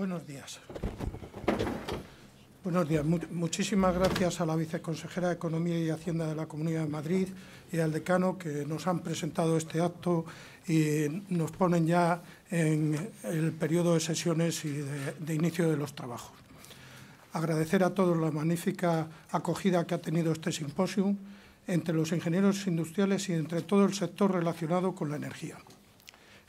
Buenos días. Buenos días. Muchísimas gracias a la viceconsejera de Economía y Hacienda de la Comunidad de Madrid y al decano que nos han presentado este acto y nos ponen ya en el periodo de sesiones y de, de inicio de los trabajos. Agradecer a todos la magnífica acogida que ha tenido este simposio entre los ingenieros industriales y entre todo el sector relacionado con la energía.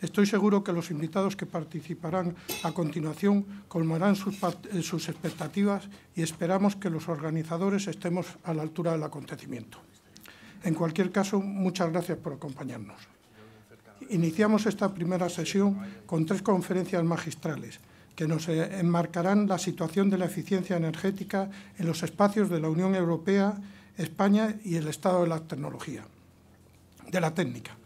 Estoy seguro que los invitados que participarán a continuación colmarán sus, eh, sus expectativas y esperamos que los organizadores estemos a la altura del acontecimiento. En cualquier caso, muchas gracias por acompañarnos. Iniciamos esta primera sesión con tres conferencias magistrales que nos eh, enmarcarán la situación de la eficiencia energética en los espacios de la Unión Europea, España y el estado de la tecnología, de la técnica.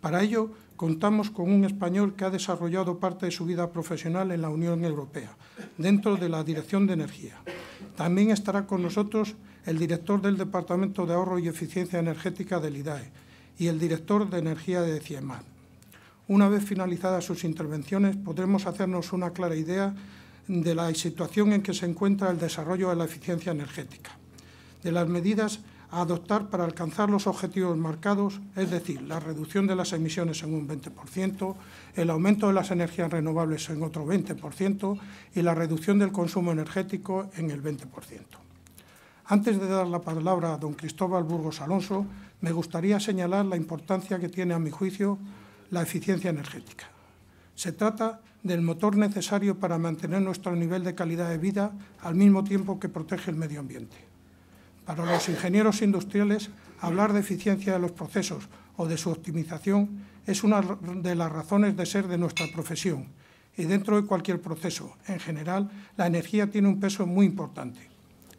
Para ello, contamos con un español que ha desarrollado parte de su vida profesional en la Unión Europea, dentro de la Dirección de Energía. También estará con nosotros el director del Departamento de Ahorro y Eficiencia Energética del IDAE y el director de Energía de CIEMAD. Una vez finalizadas sus intervenciones, podremos hacernos una clara idea de la situación en que se encuentra el desarrollo de la eficiencia energética, de las medidas adoptar para alcanzar los objetivos marcados, es decir, la reducción de las emisiones en un 20%, el aumento de las energías renovables en otro 20% y la reducción del consumo energético en el 20%. Antes de dar la palabra a don Cristóbal Burgos Alonso, me gustaría señalar la importancia que tiene, a mi juicio, la eficiencia energética. Se trata del motor necesario para mantener nuestro nivel de calidad de vida al mismo tiempo que protege el medio ambiente. Para los ingenieros industriales, hablar de eficiencia de los procesos o de su optimización es una de las razones de ser de nuestra profesión. Y dentro de cualquier proceso, en general, la energía tiene un peso muy importante.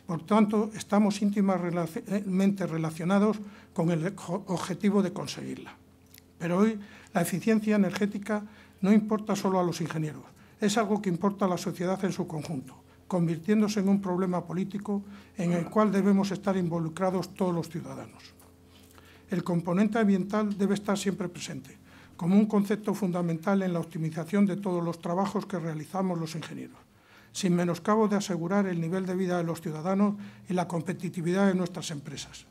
Por tanto, estamos íntimamente relacionados con el objetivo de conseguirla. Pero hoy la eficiencia energética no importa solo a los ingenieros, es algo que importa a la sociedad en su conjunto convirtiéndose en un problema político en el cual debemos estar involucrados todos los ciudadanos. El componente ambiental debe estar siempre presente, como un concepto fundamental en la optimización de todos los trabajos que realizamos los ingenieros, sin menoscabo de asegurar el nivel de vida de los ciudadanos y la competitividad de nuestras empresas.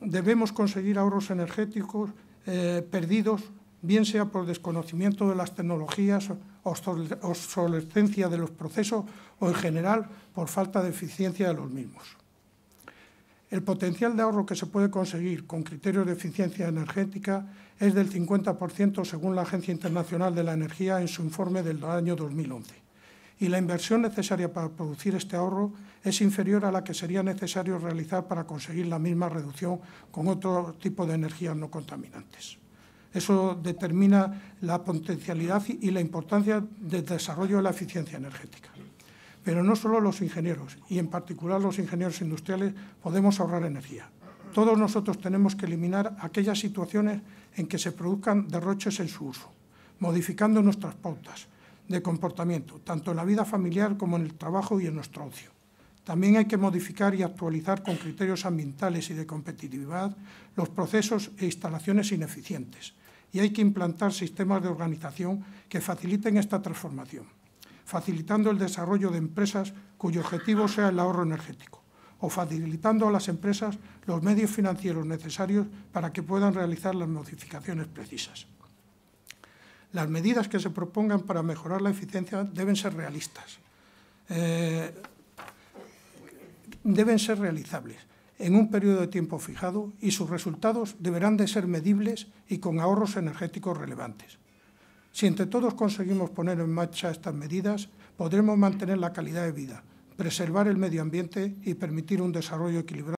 Debemos conseguir ahorros energéticos eh, perdidos bien sea por desconocimiento de las tecnologías, obsolescencia de los procesos o en general por falta de eficiencia de los mismos. El potencial de ahorro que se puede conseguir con criterios de eficiencia energética es del 50% según la Agencia Internacional de la Energía en su informe del año 2011 y la inversión necesaria para producir este ahorro es inferior a la que sería necesario realizar para conseguir la misma reducción con otro tipo de energías no contaminantes. Eso determina la potencialidad y la importancia del desarrollo de la eficiencia energética. Pero no solo los ingenieros, y en particular los ingenieros industriales, podemos ahorrar energía. Todos nosotros tenemos que eliminar aquellas situaciones en que se produzcan derroches en su uso, modificando nuestras pautas de comportamiento, tanto en la vida familiar como en el trabajo y en nuestro ocio. También hay que modificar y actualizar con criterios ambientales y de competitividad los procesos e instalaciones ineficientes, y hay que implantar sistemas de organización que faciliten esta transformación, facilitando el desarrollo de empresas cuyo objetivo sea el ahorro energético o facilitando a las empresas los medios financieros necesarios para que puedan realizar las modificaciones precisas. Las medidas que se propongan para mejorar la eficiencia deben ser realistas, eh, deben ser realizables en un periodo de tiempo fijado y sus resultados deberán de ser medibles y con ahorros energéticos relevantes. Si entre todos conseguimos poner en marcha estas medidas, podremos mantener la calidad de vida, preservar el medio ambiente y permitir un desarrollo equilibrado.